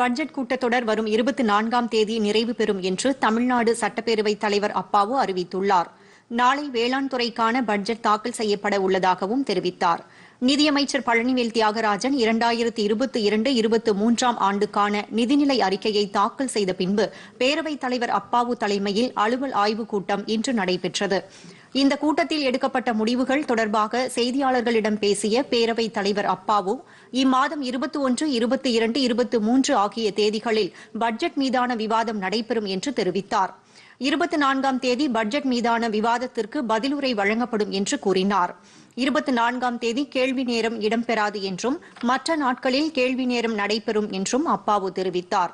budget கூட்டத்தொடர் வரும் இருபத்தி நான்காம் தேதி நிறைவு பெறும் என்று தமிழ்நாடு சட்டப்பேரவைத் தலைவர் அப்பாவு அறிவித்துள்ளார் நாளை வேளாண் துறைக்கான பட்ஜெட் தாக்கல் செய்யப்பட உள்ளதாகவும் தெரிவித்தார் நிதியமைச்சர் பழனிவேல் தியாகராஜன் இரண்டாயிரத்தி இருபத்தி இரண்டு இருபத்தி மூன்றாம் ஆண்டுக்கான நிதிநிலை அறிக்கையை தாக்கல் செய்த பின்பு பேரவைத் தலைவர் அப்பாவு தலைமையில் அலுவல் ஆய்வுக் கூட்டம் இன்று நடைபெற்றது இந்த கூட்டத்தில் எடுக்கப்பட்ட முடிவுகள் தொடர்பாக செய்தியாளர்களிடம் பேசிய பேரவைத் தலைவர் அப்பாவு இம்மாதம் இருபத்தி ஒன்று இருபத்தி இரண்டு இருபத்தி மூன்று ஆகிய தேதிகளில் பட்ஜெட் மீதான விவாதம் நடைபெறும் என்று தெரிவித்தார் இருபத்தி நான்காம் தேதி பட்ஜெட் மீதான விவாதத்திற்கு பதிலுரை வழங்கப்படும் என்று கூறினார் இருபத்தி நான்காம் தேதி கேள்வி நேரம் இடம்பெறாது என்றும் மற்ற நாட்களில் கேள்வி நேரம் நடைபெறும் என்றும் அப்பாவு தெரிவித்தாா்